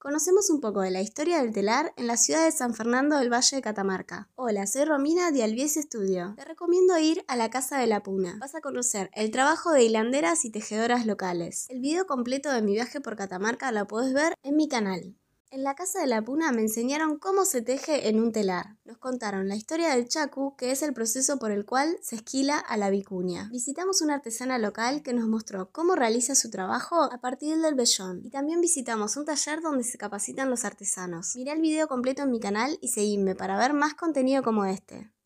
Conocemos un poco de la historia del telar en la ciudad de San Fernando del Valle de Catamarca. Hola, soy Romina de Alvies Estudio. Te recomiendo ir a la Casa de la Puna. Vas a conocer el trabajo de hilanderas y tejedoras locales. El video completo de mi viaje por Catamarca lo puedes ver en mi canal. En la Casa de la Puna me enseñaron cómo se teje en un telar contaron la historia del chacu, que es el proceso por el cual se esquila a la vicuña. Visitamos una artesana local que nos mostró cómo realiza su trabajo a partir del vellón. Y también visitamos un taller donde se capacitan los artesanos. Mirá el video completo en mi canal y seguidme para ver más contenido como este.